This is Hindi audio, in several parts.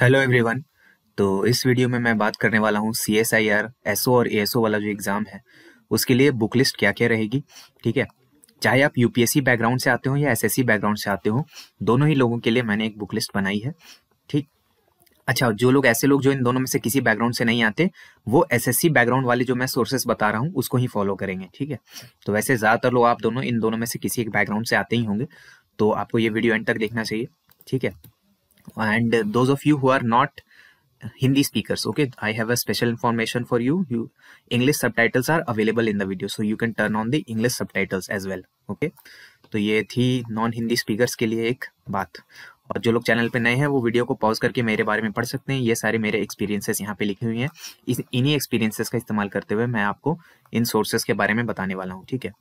हेलो एवरीवन तो इस वीडियो में मैं बात करने वाला हूँ C S I R S O और ए एस ओ वाला जो एग्ज़ाम है उसके लिए बुक लिस्ट क्या क्या रहेगी ठीक है चाहे आप यूपीएससी बैकग्राउंड से आते हो या एसएससी बैकग्राउंड से आते हो दोनों ही लोगों के लिए मैंने एक बुक लिस्ट बनाई है ठीक अच्छा जो लोग ऐसे लोग जो इन दोनों में से किसी बैकग्राउंड से नहीं आते वो एस एस सी बैकग्राउंड वाले जो मैं सोर्सेस बता रहा हूँ उसको ही फॉलो करेंगे ठीक है तो वैसे ज़्यादातर लोग आप दोनों इन दोनों में से किसी एक बैकग्राउंड से आते ही होंगे तो आपको ये वीडियो एंड तक देखना चाहिए ठीक है and those of you who are not Hindi speakers. Okay, I have a special information for you. You English subtitles are available in the video, so you can turn on the English subtitles as well. Okay, तो ये थी नॉन हिंदी स्पीकर्स के लिए एक बात और जो लोग चैनल पे नए हैं वो वीडियो को पॉज करके मेरे बारे में पढ़ सकते हैं ये सारे मेरे एक्सपीरियंसेस यहाँ पे लिखे हुए हैं इस इन्हीं एक्सपीरियंसेस का इस्तेमाल करते हुए मैं आपको इन सोर्सेस के बारे में बताने वाला हूँ ठीक है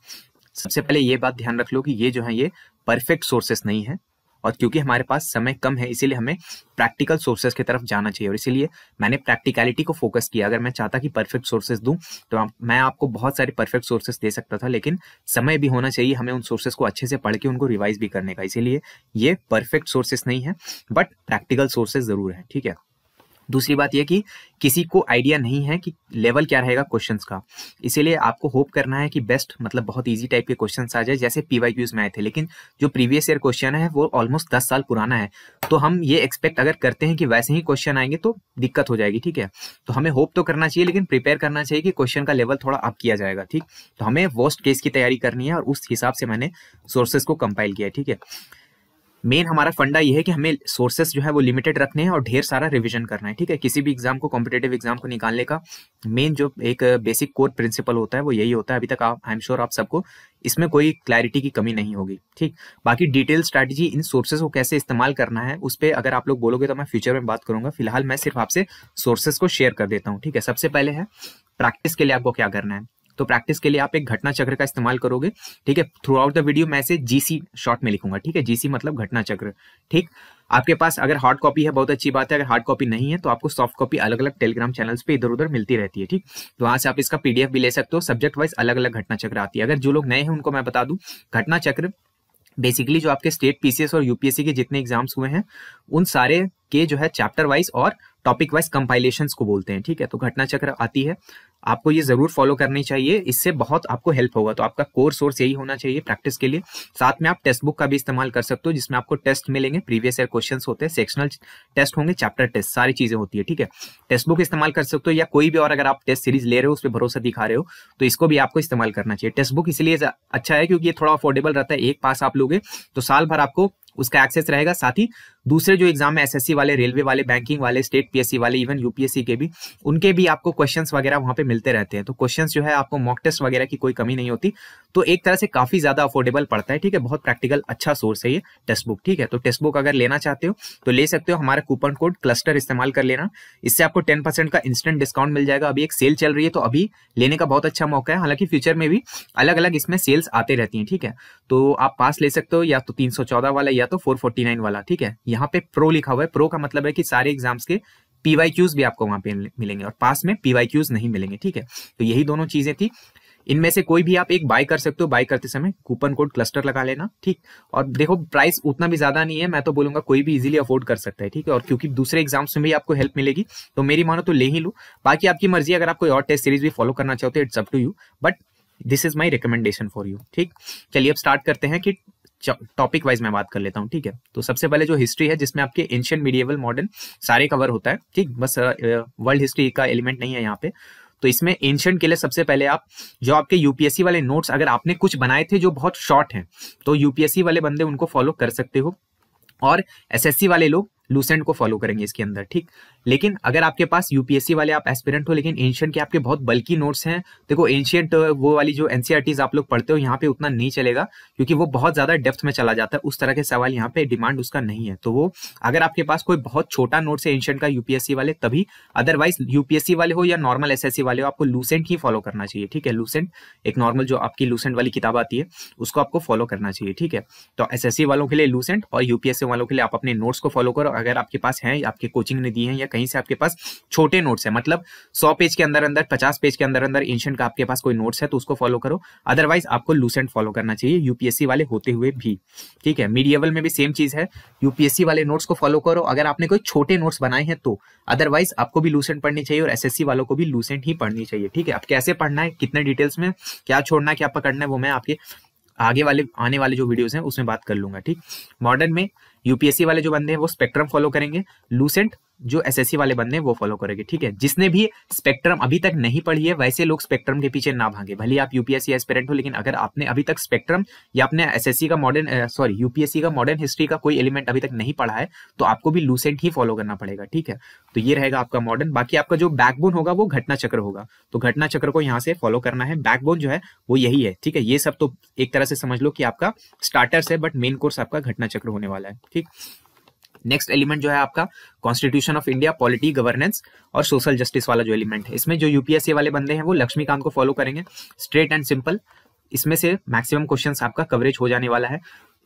सबसे पहले ये बात ध्यान रख लो कि ये जो है ये परफेक्ट सोर्सेस नहीं है और क्योंकि हमारे पास समय कम है इसीलिए हमें प्रैक्टिकल सोर्सेज की तरफ जाना चाहिए और इसीलिए मैंने प्रैक्टिकलिटी को फोकस किया अगर मैं चाहता कि परफेक्ट सोर्सेज दूं तो मैं आपको बहुत सारे परफेक्ट सोर्सेज दे सकता था लेकिन समय भी होना चाहिए हमें उन सोर्सेज को अच्छे से पढ़ के उनको रिवाइज भी करने का इसीलिए ये परफेक्ट सोर्सेस नहीं है बट प्रैक्टिकल सोर्सेज जरूर है ठीक है दूसरी बात यह कि किसी को आइडिया नहीं है कि लेवल क्या रहेगा क्वेश्चंस का इसीलिए आपको होप करना है कि बेस्ट मतलब बहुत इजी टाइप के क्वेश्चंस आ जाए जैसे पी वाई में आए थे लेकिन जो प्रीवियस ईयर क्वेश्चन है वो ऑलमोस्ट दस साल पुराना है तो हम ये एक्सपेक्ट अगर करते हैं कि वैसे ही क्वेश्चन आएंगे तो दिक्कत हो जाएगी ठीक है तो हमें होप तो करना चाहिए लेकिन प्रिपेयर करना चाहिए कि क्वेश्चन का लेवल थोड़ा अप किया जाएगा ठीक तो हमें वर्स्ट केस की तैयारी करनी है और उस हिसाब से मैंने सोर्सेज को कंपाइल किया ठीक है मेन हमारा फंडा ये है कि हमें सोर्सेस जो है वो लिमिटेड रखने हैं और ढेर सारा रिवीजन करना है ठीक है किसी भी एग्जाम को कॉम्पिटेटिव एग्जाम को निकालने का मेन जो एक बेसिक कोर प्रिंसिपल होता है वो यही होता है अभी तक आप आई एम श्योर आप सबको इसमें कोई क्लैरिटी की कमी नहीं होगी ठीक बाकी डिटेल स्ट्रैटेजी इन सोर्सेज को कैसे इस्तेमाल करना है उस पर अगर आप लोग बोलोगे तो मैं फ्यूचर में बात करूंगा फिलहाल मैं सिर्फ आपसे सोर्सेज को शेयर कर देता हूँ ठीक है सबसे पहले है प्रैक्टिस के लिए आपको क्या करना है तो प्रैक्टिस के लिए आप एक घटना चक्र का इस्तेमाल करोगे ठीक है थ्रू आउट द वीडियो मैं इसे जीसी शॉर्ट में लिखूंगा ठीक है जीसी मतलब घटना चक्र ठीक आपके पास अगर हार्ड कॉपी है बहुत अच्छी बात है अगर हार्ड कॉपी नहीं है तो आपको सॉफ्ट कॉपी अलग अलग टेलीग्राम चैनल्स पे इधर उधर मिलती रहती है ठीक तो वहां से आप इसका पीडीएफ भी ले सकते हो सब्जेक्ट वाइज अलग अलग घटना चक्र आती है अगर जो लोग नए हैं उनको मैं बता दू घटना चक्र बेसिकली जो आपके स्टेट पीसीएस और यूपीएससी के जितने एग्जाम्स हुए हैं उन सारे के जो है चैप्टर वाइज और टॉपिक वाइज कंपाइलेशन को बोलते हैं ठीक है तो घटना चक्र आती है आपको ये जरूर फॉलो करनी चाहिए इससे बहुत आपको हेल्प होगा तो आपका कोर सोर्स यही होना चाहिए प्रैक्टिस के लिए साथ में आप टेस्ट बुक का भी इस्तेमाल कर सकते हो जिसमें आपको टेस्ट मिलेंगे प्रीवियस ईयर क्वेश्चन होते हैं सेक्शनल टेस्ट होंगे चैप्टर टेस्ट सारी चीजें होती है ठीक है टेस्ट बुक इस्तेमाल कर सकते हो या कोई भी और अगर आप टेस्ट सीरीज ले रहे हो उस पर भरोसा दिखा रहे हो तो इसको भी आपको इस्तेमाल करना चाहिए टेस्ट बुक इसलिए अच्छा है क्योंकि ये थोड़ा अफोर्डेबल रहता है एक पास आप लोगे तो साल भर आपको उसका एक्सेस रहेगा साथ ही दूसरे जो एग्जाम है एसएससी वाले रेलवे वाले बैंकिंग वाले स्टेट पीएससी वाले इवन यूपीएससी के भी उनके भी आपको क्वेश्चन वगैरह वहां पे मिलते रहते हैं तो क्वेश्चन जो है आपको मॉक टेस्ट वगैरह की कोई कमी नहीं होती तो एक तरह से काफी ज्यादा अफोर्डेबल पड़ता है ठीक है बहुत प्रैक्टिकल अच्छा सोर्स है ये टेस्ट बुक ठीक है तो टेस्ट बुक अगर लेना चाहते हो तो ले सकते हो हमारा कूपन कोड क्लस्टर इस्तेमाल कर लेना इससे आपको टेन परसेंट का इंस्टेंट डिस्काउंट मिल जाएगा अभी एक सेल चल रही है तो अभी लेने का बहुत अच्छा मौका है हालांकि फ्यूचर में भी अलग अलग इसमें सेल्स आते रहती है ठीक है तो आप पास ले सकते हो या तो तीन वाला या तो फोर वाला ठीक है यहाँ पे प्रो लिखा हुआ है प्रो का मतलब है कि सारे एग्जाम्स के पीवाई क्यूज भी आपको वहां पे मिलेंगे और पास में पीवाई क्यूज नहीं मिलेंगे ठीक है तो यही दोनों चीजें थी इनमें से कोई भी आप एक बाय कर सकते हो बाय करते समय कूपन कोड क्लस्टर लगा लेना ठीक और देखो प्राइस उतना भी ज्यादा नहीं है मैं तो बोलूंगा कोई भी इजीली अफोर्ड कर सकता है ठीक है और क्योंकि दूसरे एग्जाम्स में भी आपको हेल्प मिलेगी तो मेरी मानो तो ले ही लो बाकी आपकी मर्जी अगर आप कोई और टेस्ट सीरीज भी फॉलो करना चाहते हो it's up to you but this is my recommendation for you ठीक चलिए अब स्टार्ट करते हैं कि टॉपिक वाइज मैं बात कर लेता हूँ ठीक है तो सबसे पहले जो हिस्ट्री है जिसमें आपके एंशियंट मीडियवल मॉडर्न सारे कवर होता है ठीक बस वर्ल्ड हिस्ट्री का एलिमेंट नहीं है यहाँ पे तो इसमें एंशियंट के लिए सबसे पहले आप जो आपके यूपीएससी वाले नोट्स अगर आपने कुछ बनाए थे जो बहुत शॉर्ट हैं तो यूपीएससी वाले बंदे उनको फॉलो कर सकते हो और एसएससी वाले लोग लूसेंट को फॉलो करेंगे इसके अंदर ठीक लेकिन अगर आपके पास यूपीएससी वाले आप एस्पिरेंट हो लेकिन एंशियंट के आपके बहुत बल्कि नोट्स हैं देखो एंशियंट वो वाली जो एनसीआरटीज e आप लोग पढ़ते हो यहाँ पे उतना नहीं चलेगा क्योंकि वो बहुत ज्यादा डेप्थ में चला जाता है उस तरह के सवाल यहाँ पे डिमांड उसका नहीं है तो वो अगर आपके पास कोई बहुत छोटा नोट्स है एंशियंट का यूपीएससी वाले तभी अदरवाइज यूपीएससी वाले हो या नॉर्मल एस वाले हो आपको लूसेंट ही फॉलो करना चाहिए ठीक है लूसेंट एक नॉर्मल जो आपकी लूसेंट वाली किताब आती है उसको आपको फॉलो करना चाहिए ठीक है तो एस वालों के लिए लूसेंट और यूपीएससी वालों के लिए आप अपने नोट्स को फॉलो करो अगर आपके पास हैं आपके कोचिंग ने दी हैं या कहीं से आपके पास छोटे नोट्स हैं मतलब सौ पेज के अंदर अंदर पचास पेज के अंदर अंदर एंशियंट का आपके पास कोई नोट्स है तो उसको फॉलो करो अदरवाइज आपको लूसेंट फॉलो करना चाहिए यूपीएससी वाले होते हुए भी ठीक है मीडियावल में भी सेम चीज है यूपीएससी वाले नोट्स को फॉलो करो अगर आपने कोई छोटे नोट्स बनाए हैं तो अदरवाइज आपको भी लूसेंट पढ़नी चाहिए और एसएससी वालों को भी लूसेंट ही पढ़नी चाहिए ठीक है आप कैसे पढ़ना है कितने डिटेल्स में क्या छोड़ना है क्या पकड़ना है वो मैं आपके आगे वाले आने वाले जो वीडियोस हैं उसमें बात कर लूंगा ठीक मॉडर्न में यूपीएससी वाले जो बंदे हैं वो स्पेक्ट्रम फॉलो करेंगे लूसेंट जो एसएससी वाले बंदे वो फॉलो करेंगे ठीक है जिसने भी स्पेक्ट्रम अभी तक नहीं पढ़ी है वैसे लोग स्पेक्ट्रम के पीछे ना भागे भले आप यूपीएससी एस्पेरेंट हो लेकिन अगर आपने अभी तक स्पेक्ट्रम या अपने एसएससी का मॉडर्न सॉरी यूपीएससी का मॉडर्न हिस्ट्री का कोई एलिमेंट अभी तक नहीं पढ़ा है तो आपको भी लूसेंट ही फॉलो करना पड़ेगा ठीक है तो ये रहेगा आपका मॉडर्न बाकी आपका जो बैकबोन होगा वो घटना चक्र होगा तो घटना चक्र को यहाँ से फॉलो करना है बैकबोन जो है वो यही है ठीक है ये सब तो एक तरह से समझ लो कि आपका स्टार्टर्स है बट मेन कोर्स आपका घटना चक्र होने वाला है ठीक नेक्स्ट एलिमेंट जो है आपका constitution of India polity governance और सोशल जस्टिस वाला जो एलिमेंट है इसमें जो यूपीएससी वाले बंदे हैं वो लक्ष्मीकांत को फॉलो करेंगे स्ट्रेट एंड सिंपल इसमें से मैक्सिमम क्वेश्चन आपका कवरेज हो जाने वाला है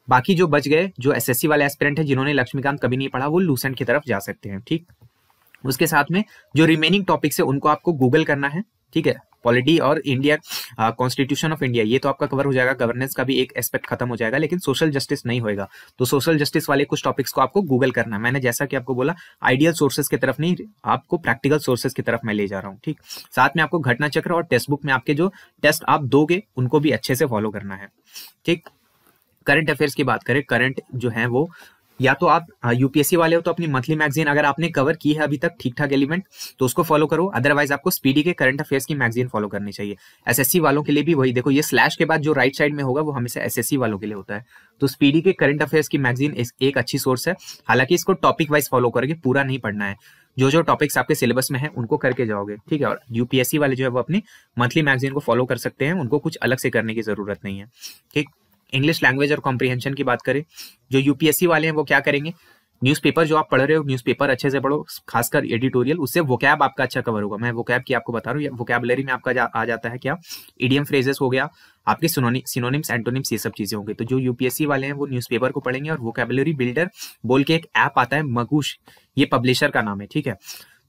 बाकी जो बच गए जो एसएससी वाले एस्पिरेंट है जिन्होंने लक्ष्मीकांत कभी नहीं पढ़ा वो लूसेंट की तरफ जा सकते हैं ठीक उसके साथ में जो रिमेनिंग टॉपिक्स है उनको आपको गूगल करना है ठीक है पॉलिटी और इंडिया कॉन्स्टिट्यूशन ऑफ इंडिया ये तो आपका कवर हो जाएगा गवर्नेंस का भी एक एस्पेक्ट खत्म हो जाएगा लेकिन सोशल जस्टिस नहीं होगा तो सोशल जस्टिस वाले कुछ टॉपिक्स को आपको गूगल करना है मैंने जैसा कि आपको बोला आइडियल सोर्सेज की तरफ नहीं आपको प्रैक्टिकल सोर्सेज की तरफ मैं ले जा रहा हूँ ठीक साथ में आपको घटना चक्र और टेक्स्ट बुक में आपके जो टेस्ट आप दोगे उनको भी अच्छे से फॉलो करना है ठीक करंट अफेयर्स की बात करें करंट जो है वो या तो आप यूपीएससी हाँ, वाले हो तो अपनी मंथली मैगजीन अगर आपने कवर की है अभी तक ठीक ठाक एलिमेंट तो उसको फॉलो करो अदरवाइज आपको स्पीडी के करंट अफेयर्स की मैगजीन फॉलो करनी चाहिए एसएससी वालों के लिए भी वही देखो ये स्लैश के बाद जो राइट साइड में होगा वो हमेशा एस वालों के लिए होता है तो स्पीडी के करंट अफेयर्स की मैगजीन एक अच्छी सोर्स है हालांकि इसको टॉपिक वाइज फॉलो करके पूरा नहीं पढ़ना है जो जो टॉपिक्स आपके सिलेबस में है उनको करके जाओगे ठीक है और यूपीएससी वाले जो है वो अपनी मंथली मैगजीन को फॉलो कर सकते हैं उनको कुछ अलग से करने की जरूरत नहीं है ठीक इंग्लिश लैंग्वेज और कॉम्प्रीहेंशन की बात करें जो यूपीएससी वाले हैं वो क्या करेंगे न्यूज़पेपर जो आप पढ़ रहे हो न्यूज़पेपर अच्छे से पढ़ो खासकर एडिटोरियल उससे वोकैब आपका अच्छा कवर होगा मैं वोकैब की आपको बता रहा हूँ वोकैबलरी में आपका जा, आ जाता है क्या ईडीएम फ्रेजेस हो गया आपके सिनोनिम्स एंटोनिम्स ये सब चीजें होंगी तो जो यूपीएससी वाले हैं वो न्यूज़पेपर को पढ़ेंगे और वोकैबलरी बिल्डर बोल के एक ऐप आता है मगूश ये पब्लिशर का नाम है ठीक है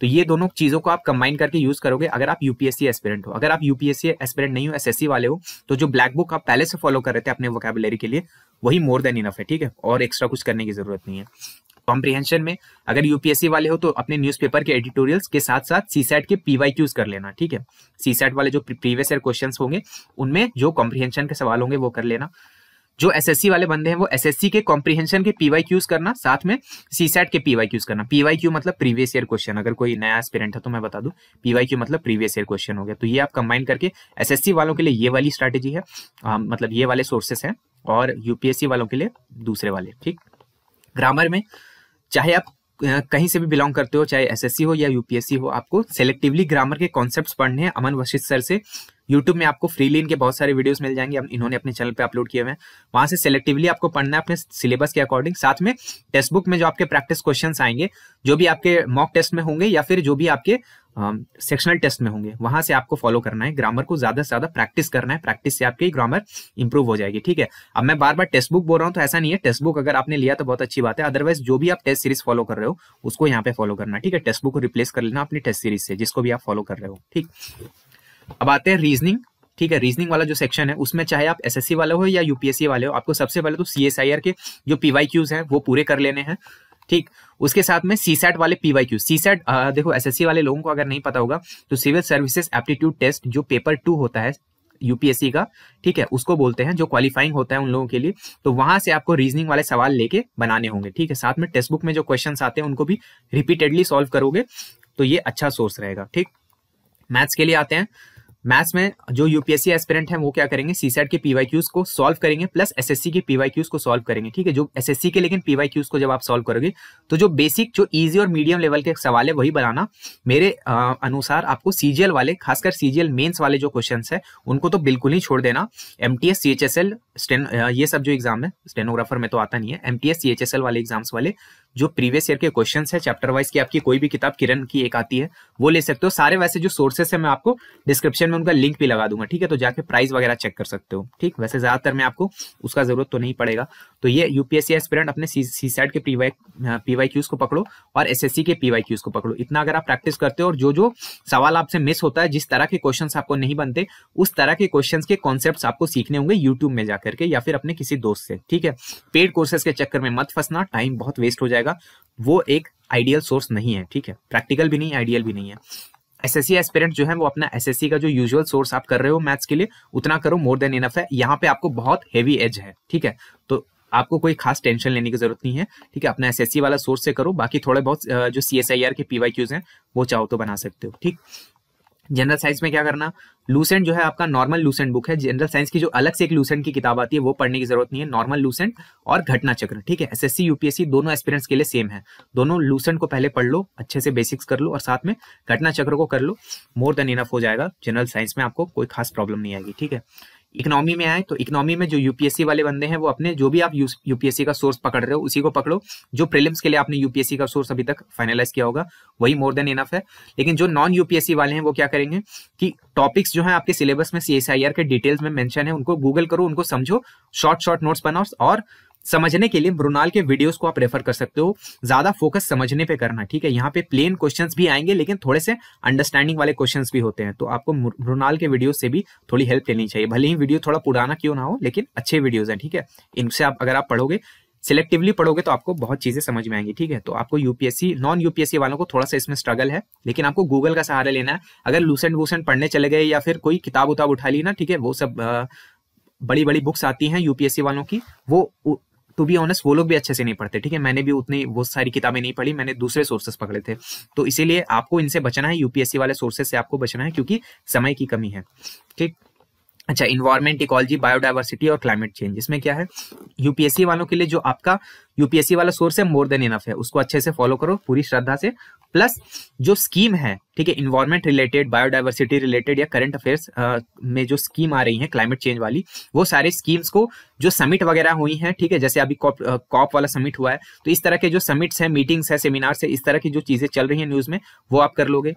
तो ये दोनों चीजों को आप कंबाइन करके यूज करोगे अगर आप यूपीएससी एस्पिरेंट हो अगर आप यूपीएससी एस्पिरेंट नहीं हो एस वाले हो तो जो ब्लैक बुक आप पहले से फॉलो कर रहे थे अपने वोकेबुलरी के लिए वही मोर देन इनफ है ठीक है और एक्स्ट्रा कुछ करने की जरूरत नहीं है कॉम्प्रिहेंशन में अगर यूपीएससी वाले हो तो अपने न्यूज़पेपर के एडिटोरियल्स के साथ साथ सी सेट के क्यूज कर लेना ठीक है सी वाले जो प्रीवियस ईयर क्वेश्चंस होंगे उनमें जो कॉम्प्रीहेंशन के सवाल होंगे वो कर लेना जो एसएससी वाले बंदे हैं वो एसएससी के कॉम्प्रीहेंशन के पीवाई क्यूज करना साथ में सीसेट के पीवाई क्यूज करना पीवाई क्यू मतलब प्रीवियस ईयर क्वेश्चन अगर कोई नया एस्पिरेंट है तो मैं बता दूं पीवाई क्यू मतलब प्रीवियस ईयर क्वेश्चन हो गया तो ये आप कंबाइन करके एसएससी वालों के लिए ये वाली स्ट्रेटेजी है आ, मतलब ये वाले सोर्सेस है और यूपीएससी वालों के लिए दूसरे वाले ठीक ग्रामर में चाहे आप कहीं से भी बिलोंग करते हो चाहे एसएससी हो या यूपीएससी हो आपको सेलेक्टिवली ग्रामर के कॉन्सेप्ट्स पढ़ने हैं अमन वशिष्ठ सर से यूट्यूब में आपको फ्रीली इनके बहुत सारे वीडियोस मिल जाएंगे इन्होंने अपने चैनल पे अपलोड किए हुए हैं वहां से सेलेक्टिवली आपको पढ़ना है अपने सिलेबस के अकॉर्डिंग साथ में टेक्स्ट बुक में जो आपके प्रैक्टिस क्वेश्चन आएंगे जो भी आपके मॉक टेस्ट में होंगे या फिर जो भी आपके सेक्शनल टेस्ट में होंगे वहां से आपको फॉलो करना है ग्रामर को ज्यादा से ज्यादा प्रैक्टिस करना है प्रैक्टिस से आपकी ग्रामर इंप्रूव हो जाएगी ठीक है अब मैं बार बार टेस्ट बुक बोल रहा हूँ तो ऐसा नहीं है टेस्ट बुक अगर आपने लिया तो बहुत अच्छी बात है अदरवाइज जो भी आप टेस्ट सीरीज फॉलो कर रहे हो उसको यहाँ पे फॉलो करना ठीक है टेस्ट बुक को रिप्लेस कर लेना अपनी टेस्ट सीरीज से जिसको भी आप फॉलो कर रहे हो ठीक अब आते हैं रीजनिंग ठीक है रीजनिंग वाला जो सेक्शन है उसमें चाहे आप एसएससी वाले हो या यूपीएससी वाले हो आपको सबसे पहले तो सीएसआईआर के जो पीवाई क्यूज हैं वो पूरे कर लेने हैं ठीक उसके साथ में सी सैट वाले पीवाई क्यू सी सैट देखो एस एस सी वाले लोगों को अगर नहीं पता होगा तो सिविल सर्विसेज एप्टीट्यूड टेस्ट जो पेपर टू होता है यूपीएससी का ठीक है उसको बोलते हैं जो क्वालिफाइंग होता है उन लोगों के लिए तो वहां से आपको रीजनिंग वाले सवाल लेके बनाने होंगे ठीक है साथ में टेक्स्ट बुक में जो क्वेश्चन आते हैं उनको भी रिपीटेडली सॉल्व करोगे तो ये अच्छा सोर्स रहेगा ठीक मैथ्स के लिए आते हैं मैथ्स में जो यूपीएससी एस्पिरेंट है वो क्या करेंगे सीसेट के पीवाईक्यूज को सॉल्व करेंगे प्लस एसएससी के पीवाईक्यूज को सॉल्व करेंगे ठीक है जो एसएससी के लेकिन पीवाईक्यूज को जब आप सॉल्व करोगे तो जो बेसिक जो इजी और मीडियम लेवल के सवाल है वही बनाना मेरे आ, अनुसार आपको सीजीएल वाले खासकर सीजीएल मेन्स वाले जो क्वेश्चन है उनको तो बिल्कुल ही छोड़ देना एम टी ये सब जो एग्जाम है स्टेनोग्राफर में तो आता नहीं है एम टी वाले एग्जाम्स वाले जो प्रीवियस ईयर के क्वेश्चन है चैप्टर वाइज की आपकी कोई भी किताब किरण की एक आती है वो ले सकते हो सारे वैसे जो सोर्सेस है मैं आपको डिस्क्रिप्शन में उनका लिंक भी लगा दूंगा ठीक है तो जाके प्राइस वगैरह चेक कर सकते हो ठीक वैसे ज्यादातर में आपको उसका जरूरत तो नहीं पड़ेगा तो ये यूपीएससी एस्पिरेंट अपने सी सैड के पीवाई क्यूज को पकड़ो और सी के पीवाई क्यूज को पकड़ो इतना अगर आप प्रैक्टिस करते हो और जो जो सवाल आपसे मिस होता है जिस तरह के क्वेश्चन आपको नहीं बनते उस तरह के क्वेश्चन के कॉन्सेप्ट आपको सीखने होंगे यूट्यूब में जाकर के या फिर अपने किसी दोस्त से ठीक है पेड कोर्सेस के चक्कर में मत फंसना टाइम बहुत वेस्ट हो जाएगा जाएगा वो एक आइडियल सोर्स नहीं है ठीक है प्रैक्टिकल भी नहीं आइडियल भी नहीं है एस एस सी एस्पेरेंट जो है वो अपना एस एस सी का जो यूजुअल सोर्स आप कर रहे हो मैथ्स के लिए उतना करो मोर देन इनफ है यहाँ पे आपको बहुत हेवी एज है ठीक है तो आपको कोई खास टेंशन लेने की जरूरत नहीं है ठीक है अपना एस एस सी वाला सोर्स से करो बाकी थोड़े बहुत जो सी एस आई आर के पी वाई क्यूज हैं वो चाहो तो बना सकते हो ठीक जनरल साइंस में क्या करना लूसेंट जो है आपका नॉर्मल लूसेंट बुक है जनरल साइंस की जो अलग से एक लूसेंट की किताब आती है वो पढ़ने की जरूरत नहीं है नॉर्मल लूसेंट और घटना चक्र ठीक है एसएससी यूपीएससी दोनों एक्सपीरियंस के लिए सेम है दोनों लूसेंट को पहले पढ़ लो अच्छे से बेसिक्स कर लो और साथ में घटना चक्र को कर लो मोर देन इनफ हो जाएगा जनरल साइंस में आपको कोई खास प्रॉब्लम नहीं आएगी ठीक है इकोनॉमी में आए तो इकोनॉमी में जो यूपीएससी वाले बंदे हैं वो अपने जो भी आप यूपीएससी का सोर्स पकड़ रहे हो उसी को पकड़ो जो प्रीलिम्स के लिए आपने यूपीएससी का सोर्स अभी तक फाइनलाइज किया होगा वही मोर देन इनफ है लेकिन जो नॉन यूपीएससी वाले हैं वो क्या करेंगे कि टॉपिक्स जो है आपके सिलेबस में सी के डिटेल्स में मैंशन है उनको गूगल करो उनको समझो शॉर्ट शॉर्ट नोट्स बनाओ और समझने के लिए ब्रुनाल के वीडियोस को आप रेफर कर सकते हो ज्यादा फोकस समझने पे करना ठीक है यहाँ पे प्लेन क्वेश्चंस भी आएंगे लेकिन थोड़े से अंडरस्टैंडिंग वाले क्वेश्चंस भी होते हैं तो आपको ब्रुनाल के वीडियो से भी थोड़ी हेल्प लेनी चाहिए भले ही वीडियो थोड़ा पुराना क्यों ना हो लेकिन अच्छे वीडियोज हैं ठीक है इनसे आप अगर आप पढ़ोगे सिलेक्टिवली पढ़ोगे तो आपको बहुत चीजें समझ में आएंगी ठीक है तो आपको यूपीएससी नॉन यूपीएससी वालों को थोड़ा सा इसमें स्ट्रगल है लेकिन आपको गूगल का सहारा लेना है अगर लूसेंट वूसेंट पढ़ने चले गए या फिर कोई किताब उताब उठा ली ना ठीक है वो सब बड़ी बड़ी बुक्स आती हैं यूपीएससी वालों की वो टू बी ऑनेस्ट वो लोग भी अच्छे से नहीं पढ़ते ठीक है मैंने भी उतनी वो सारी किताबें नहीं पढ़ी मैंने दूसरे सोर्सेस पकड़े थे तो इसीलिए आपको इनसे बचना है यूपीएससी वाले सोर्सेस से आपको बचना है क्योंकि समय की कमी है ठीक अच्छा इन्वायरमेंट इकोलॉजी बायोडाइवर्सिटी और क्लाइमेट चेंज इसमें क्या है यूपीएससी वालों के लिए जो आपका यूपीएससी वाला सोर्स है मोर देन इनफ है उसको अच्छे से फॉलो करो पूरी श्रद्धा से प्लस जो स्कीम है ठीक है इन्वायरमेंट रिलेटेड बायोडाइवर्सिटी रिलेटेड या करंट अफेयर्स में जो स्कीम आ रही है क्लाइमेट चेंज वाली वो सारे स्कीम्स को जो समिट वगैरह हुई है ठीक है जैसे अभी कॉप वाला समिट हुआ है तो इस तरह के जो समिट्स है मीटिंग्स है सेमिनार्स है इस तरह की जो चीजें चल रही है न्यूज में वो आप कर लोगे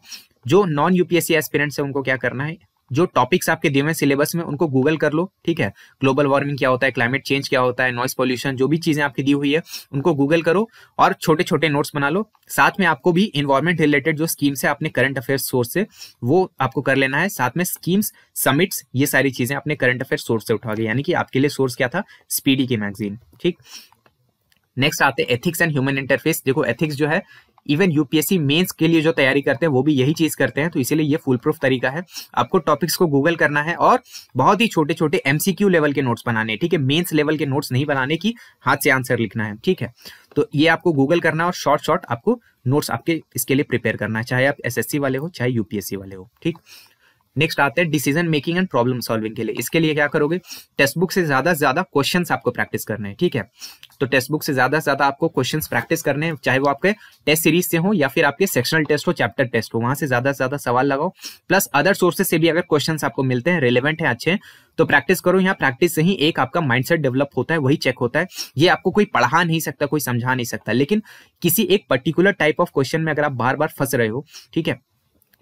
जो नॉन यूपीएससी एस्पिरेंट्स है उनको क्या करना है जो टॉपिक्स आपके दिए हुए सिलेबस में उनको गूगल कर लो ठीक है ग्लोबल वार्मिंग क्या होता है क्लाइमेट चेंज क्या होता है नॉइस पोल्यूशन जो भी चीजें आपकी दी हुई है उनको गूगल करो और छोटे छोटे नोट्स बना लो साथ में आपको भी इन्वायरमेंट रिलेटेड जो स्कीम्स है अपने करंट अफेयर सोर्स से वो आपको कर लेना है साथ में स्कीम्स समिट्स ये सारी चीजें अपने करंट अफेयर सोर्स से उठा गई यानी कि आपके लिए सोर्स क्या था स्पीडी की मैगजीन ठीक नेक्स्ट आते हैं एथिक्स एंड ह्यूमन इंटरफेस देखो एथिक्स जो है इवन यूपीएससी मेंस के लिए जो तैयारी करते हैं वो भी यही चीज करते हैं तो इसीलिए ये फुल प्रूफ तरीका है आपको टॉपिक्स को गूगल करना है और बहुत ही छोटे छोटे एमसीक्यू लेवल के नोट्स बनाने ठीक है मेन्स लेवल के नोट्स नहीं बनाने की हाथ से आंसर लिखना है ठीक है तो ये आपको गूगल करना है और शॉर्ट शॉर्ट आपको नोट्स आपके इसके लिए प्रिपेयर करना है चाहे आप एसएससी वाले हो चाहे यूपीएससी वाले हो ठीक नेक्स्ट आते हैं decision making and problem solving के लिए इसके लिए क्या करोगे टेक्स्ट बुक से ज्यादा से ज्यादा क्वेश्चन आपको प्रैक्टिस करने हैं ठीक है तो टेक्स्ट बुक से ज्यादा से ज्यादा आपको क्वेश्चन प्रैक्टिस करने हैं चाहे वो आपके टेस्ट सीरीज से हो या फिर आपके सेक्शनल टेस्ट हो चैप्टर टेस्ट हो वहां से ज्यादा से ज्यादा सवाल लगाओ प्लस अदर सोर्सेस से भी अगर क्वेश्चन आपको मिलते हैं रिलेवेंट है अच्छे तो प्रैक्टिस करो यहाँ प्रैक्टिस से ही एक आपका माइंडसेट डेवलप होता है वही चेक होता है ये आपको कोई पढ़ा नहीं सकता कोई समझा नहीं सकता लेकिन किसी एक पर्टिकुलर टाइप ऑफ क्वेश्चन में अगर आप बार बार फंस रहे हो ठीक है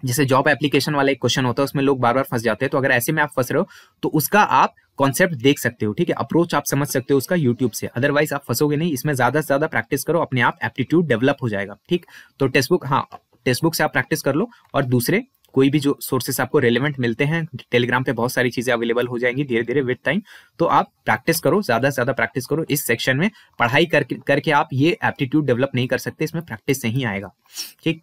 जैसे जॉब एप्लीकेशन वाला एक क्वेश्चन होता है उसमें लोग बार बार फंस जाते हैं तो अगर ऐसे में आप फंस रहे हो तो उसका आप कॉन्सेप्ट देख सकते हो ठीक है अप्रोच आप समझ सकते हो उसका यूट्यूब से अदरवाइज आप फंसोगे नहीं इसमें ज्यादा से ज्यादा प्रैक्टिस करो अपने आप एप्टीट्यूड डेवलप हो जाएगा ठीक तो टेक्स्ट बुक हाँ टेक्स्ट बुक से आप प्रैक्टिस कर लो और दूसरे कोई भी जो सोर्सेस आपको रेलिवेंट मिलते हैं टेलीग्राम पे बहुत सारी चीजें अवेलेबल हो जाएंगी धीरे धीरे विद टाइम तो आप प्रैक्टिस करो ज्यादा से ज्यादा प्रैक्टिस करो इस सेक्शन में पढ़ाई करके करके आप ये एप्टीट्यूड डेवलप नहीं कर सकते इसमें प्रैक्टिस से ही आएगा ठीक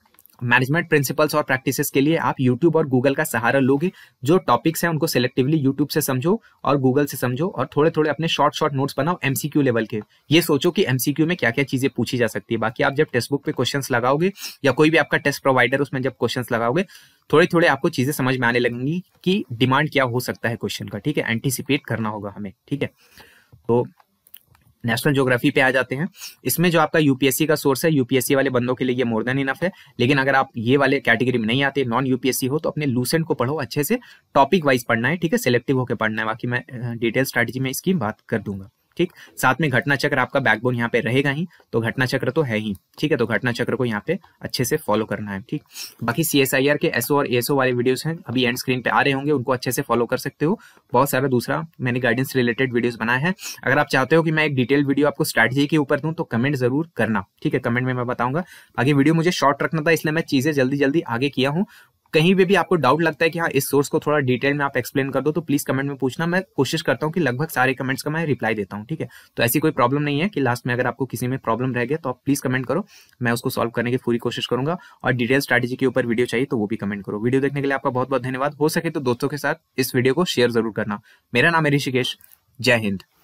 मैनेजमेंट प्रिंसिपल्स और प्रैक्टिसेस के लिए आप यूट्यूब और गूगल का सहारा लोगे जो टॉपिक्स हैं उनको सिलेक्टिवली यूट्यूब से समझो और गूगल से समझो और थोड़े थोड़े अपने शॉर्ट शॉर्ट नोट्स बनाओ एमसीक्यू लेवल के ये सोचो कि एमसीक्यू में क्या क्या चीजें पूछी जा सकती है बाकी आप जब टेस्ट बुक पे क्वेश्चन लगाओगे या कोई भी आपका टेस्ट प्रोवाइडर उसमें जब क्वेश्चन लगाओगे थोड़े थोड़े आपको चीजें समझ में आने लगेंगी कि डिमांड क्या हो सकता है क्वेश्चन का ठीक है एंटिसिपेट करना होगा हमें ठीक है तो नेशनल ज्योग्राफी पे आ जाते हैं इसमें जो आपका यूपीएससी का सोर्स है यूपीएससी वाले बंदों के लिए ये मोर देन इनफ है लेकिन अगर आप ये वाले कैटेगरी में नहीं आते नॉन यूपीएससी हो तो अपने लूसेंट को पढ़ो अच्छे से टॉपिक वाइज पढ़ना है ठीक है सिलेक्टिव होकर पढ़ना है बाकी मैं डिटेल स्ट्रैटेजी में इसकी बात कर दूंगा ठीक साथ में घटना चक्र आपका बैकबोन यहाँ पे रहेगा ही तो घटना चक्र तो है ही ठीक है तो घटना चक्र को यहाँ पे अच्छे से फॉलो करना है ठीक बाकी सी के एसओ और एसओ वाले वीडियोस हैं अभी एंड स्क्रीन पे आ रहे होंगे उनको अच्छे से फॉलो कर सकते हो बहुत सारा दूसरा मैंने गाइडेंस रिलेटेड वीडियोस बनाया है अगर आप चाहते हो कि मैं एक डिटेल वीडियो आपको स्ट्रैटेजी के ऊपर दूँ तो कमेंट जरूर करना ठीक है कमेंट में मैं बताऊंगा बाकी वीडियो मुझे शॉर्ट रखना था इसलिए मैं चीजें जल्दी जल्दी आगे किया हूँ कहीं पे भी आपको डाउट लगता है कि हाँ इस सोर्स को थोड़ा डिटेल में आप एक्सप्लेन कर दो तो प्लीज कमेंट में पूछना मैं कोशिश करता हूँ कि लगभग सारे कमेंट्स का मैं रिप्लाई देता हूँ ठीक है तो ऐसी कोई प्रॉब्लम नहीं है कि लास्ट में अगर आपको किसी में प्रॉब्लम रह गया तो आप प्लीज कमेंट करो मैं उसको सॉल्व करने की पूरी कोशिश करूंगा और डिटेल स्ट्रेटेजी के ऊपर वीडियो चाहिए तो वो भी कमेंट करो वीडियो देखने के लिए आपका बहुत बहुत धन्यवाद हो सके तो दोस्तों के साथ इस वीडियो को शेयर जरूर करना मेरा नाम है ऋषिकेश जय हिंद